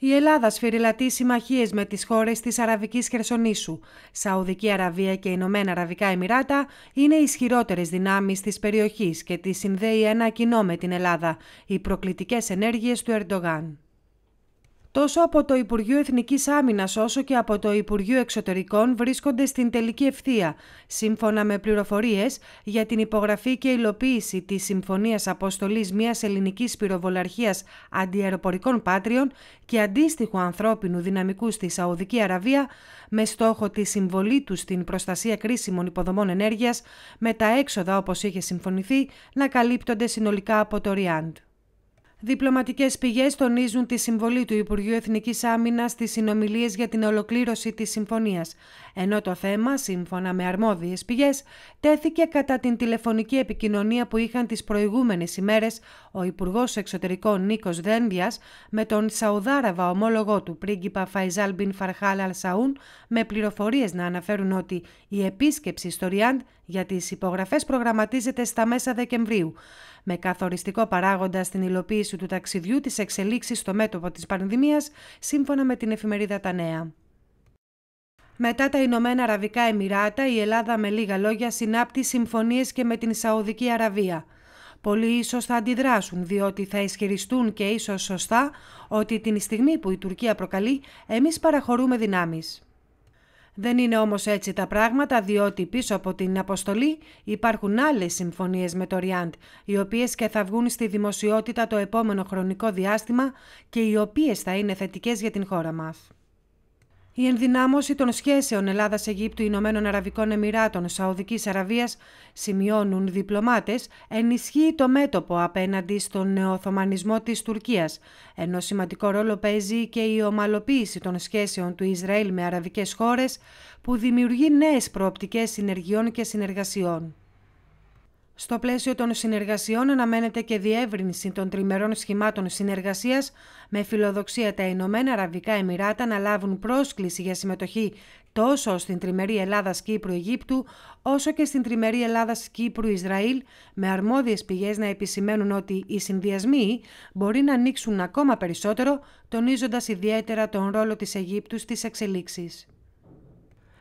Η Ελλάδα σφυριλατεί συμμαχίες με τις χώρες της Αραβικής Χερσονήσου. Σαουδική Αραβία και Ηνωμένα Αραβικά Εμμυράτα είναι ισχυρότερες δυνάμεις της περιοχής και τη συνδέει ένα κοινό με την Ελλάδα, οι προκλητικές ενέργειες του Ερντογάν τόσο από το Υπουργείο Εθνικής Άμυνας όσο και από το Υπουργείο Εξωτερικών βρίσκονται στην τελική ευθεία, σύμφωνα με πληροφορίες για την υπογραφή και υλοποίηση της Συμφωνίας Αποστολής μιας ελληνικής πυροβολαρχίας Αντιεροπορικών πάτριων και αντίστοιχου ανθρώπινου δυναμικού στη Σαουδική Αραβία, με στόχο τη συμβολή τους στην προστασία κρίσιμων υποδομών ενέργειας, με τα έξοδα όπως είχε συμφωνηθεί να καλύπτονται συνολικά από το ΡΙΑΝΤ. Διπλωματικές πηγές τονίζουν τη συμβολή του Υπουργείου Εθνικής Άμυνας στις συνομιλίες για την ολοκλήρωση της συμφωνίας, ενώ το θέμα, σύμφωνα με αρμόδιες πηγές, τέθηκε κατά την τηλεφωνική επικοινωνία που είχαν τις προηγούμενες ημέρες ο Υπουργός Εξωτερικών Νίκος Δένδιας με τον Σαουδάραβα ομόλογό του πρίγκιπα Φαϊζάλ Μπιν Φαρχάλ Αλσαούν, με πληροφορίες να αναφέρουν ότι η επίσκεψη στο Ριάντ για τις υπογραφές προγραμματίζεται στα μέσα Δεκεμβρίου με καθοριστικό παράγοντα στην υλοποίηση του ταξιδιού της εξελίξης στο μέτωπο της πανδημίας, σύμφωνα με την εφημερίδα Τα Νέα. Μετά τα Ηνωμένα Αραβικά Εμμυράτα, η Ελλάδα με λίγα λόγια συνάπτει συμφωνίες και με την Σαουδική Αραβία. Πολλοί ίσως θα αντιδράσουν, διότι θα ισχυριστούν και ίσως σωστά ότι την στιγμή που η Τουρκία προκαλεί, εμείς παραχωρούμε δυνάμεις. Δεν είναι όμως έτσι τα πράγματα διότι πίσω από την αποστολή υπάρχουν άλλες συμφωνίες με το Ριάντ, οι οποίες και θα βγουν στη δημοσιότητα το επόμενο χρονικό διάστημα και οι οποίες θα είναι θετικές για την χώρα μας. Η ενδυνάμωση των σχέσεων Ελλάδα-Αιγύπτου, Ηνωμένων Αραβικών Εμμυράτων, Σαουδικής Αραβίας, σημειώνουν διπλωμάτες, ενισχύει το μέτωπο απέναντι στον νεοοθωμανισμό της Τουρκίας, ενώ σημαντικό ρόλο παίζει και η ομαλοποίηση των σχέσεων του Ισραήλ με αραβικές χώρες, που δημιουργεί νέες προοπτικές συνεργειών και συνεργασιών. Στο πλαίσιο των συνεργασιών αναμένεται και διεύρυνση των τριμερών σχημάτων συνεργασίας με φιλοδοξία τα Ηνωμένα Αραβικά Εμμυράτα να λάβουν πρόσκληση για συμμετοχή τόσο στην τριμερή Ελλάδας-Κύπρου-Αιγύπτου όσο και στην τριμερή Ελλάδας-Κύπρου-Ισραήλ με αρμόδιες πηγές να επισημαίνουν ότι οι συνδυασμοί μπορεί να ανοίξουν ακόμα περισσότερο τονίζοντας ιδιαίτερα τον ρόλο της Αιγύπτου στις εξελίξεις.